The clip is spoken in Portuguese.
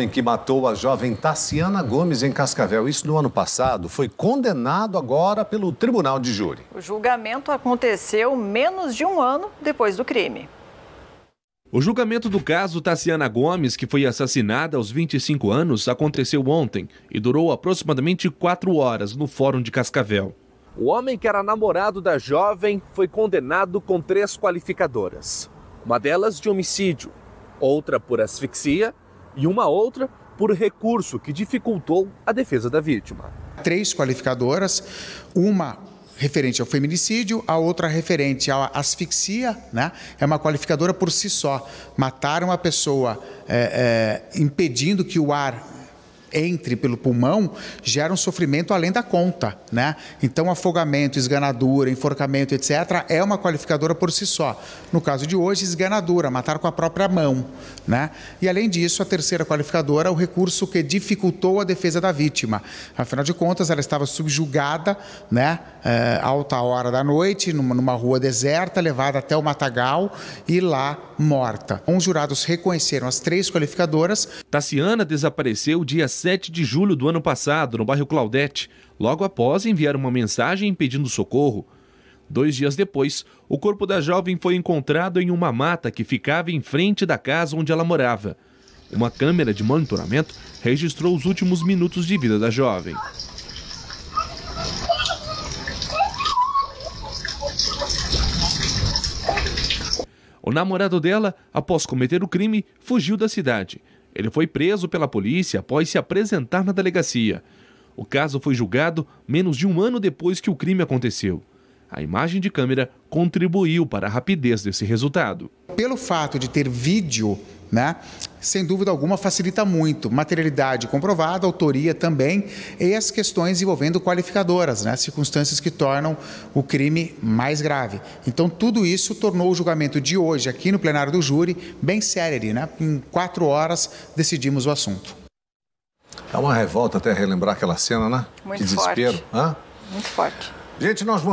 homem que matou a jovem Tassiana Gomes em Cascavel, isso no ano passado, foi condenado agora pelo tribunal de júri. O julgamento aconteceu menos de um ano depois do crime. O julgamento do caso Tassiana Gomes, que foi assassinada aos 25 anos, aconteceu ontem e durou aproximadamente quatro horas no Fórum de Cascavel. O homem que era namorado da jovem foi condenado com três qualificadoras: uma delas de homicídio, outra por asfixia e uma outra por recurso que dificultou a defesa da vítima. Três qualificadoras, uma referente ao feminicídio, a outra referente à asfixia, né? É uma qualificadora por si só. Matar uma pessoa é, é, impedindo que o ar entre pelo pulmão gera um sofrimento além da conta, né? Então, afogamento, esganadura, enforcamento, etc., é uma qualificadora por si só. No caso de hoje, esganadura, matar com a própria mão, né? E além disso, a terceira qualificadora é o recurso que dificultou a defesa da vítima. Afinal de contas, ela estava subjugada, né? É, alta hora da noite, numa, numa rua deserta, levada até o matagal e lá morta. Então, os jurados reconheceram as três qualificadoras. Tassiana desapareceu dia 7 de julho do ano passado, no bairro Claudete, logo após enviar uma mensagem pedindo socorro. Dois dias depois, o corpo da jovem foi encontrado em uma mata que ficava em frente da casa onde ela morava. Uma câmera de monitoramento registrou os últimos minutos de vida da jovem. O namorado dela, após cometer o crime, fugiu da cidade. Ele foi preso pela polícia após se apresentar na delegacia. O caso foi julgado menos de um ano depois que o crime aconteceu. A imagem de câmera contribuiu para a rapidez desse resultado. Pelo fato de ter vídeo né, sem dúvida alguma, facilita muito. Materialidade comprovada, autoria também, e as questões envolvendo qualificadoras, né? circunstâncias que tornam o crime mais grave. Então, tudo isso tornou o julgamento de hoje, aqui no plenário do júri, bem sério, Né? Em quatro horas, decidimos o assunto. É uma revolta até relembrar aquela cena, né? Muito que desespero. Forte. Hã? Muito forte. Gente, nós vamos...